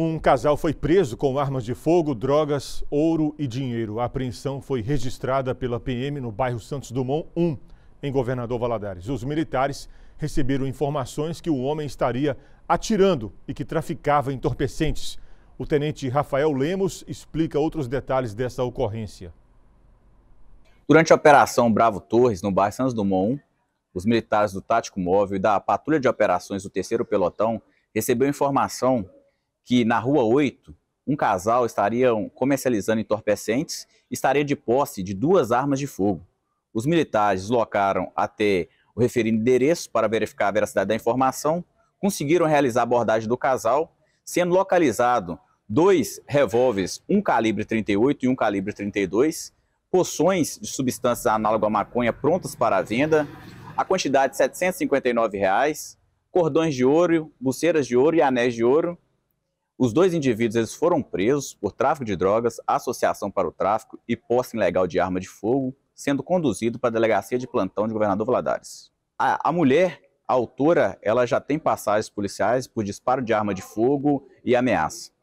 Um casal foi preso com armas de fogo, drogas, ouro e dinheiro. A apreensão foi registrada pela PM no bairro Santos Dumont 1, em Governador Valadares. Os militares receberam informações que o homem estaria atirando e que traficava entorpecentes. O tenente Rafael Lemos explica outros detalhes dessa ocorrência. Durante a Operação Bravo Torres, no bairro Santos Dumont, os militares do Tático Móvel e da Patrulha de Operações do Terceiro Pelotão receberam informação que na Rua 8, um casal estaria comercializando entorpecentes e estaria de posse de duas armas de fogo. Os militares deslocaram até o referido endereço para verificar a veracidade da informação, conseguiram realizar a abordagem do casal, sendo localizado dois revólveres, um calibre 38 e um calibre 32, poções de substâncias análogas à maconha prontas para venda, a quantidade de R$ 759, reais, cordões de ouro, pulseiras de ouro e anéis de ouro, os dois indivíduos eles foram presos por tráfico de drogas, associação para o tráfico e posse ilegal de arma de fogo, sendo conduzido para a delegacia de plantão de governador Valadares. A, a mulher, a autora, ela já tem passagens policiais por disparo de arma de fogo e ameaça.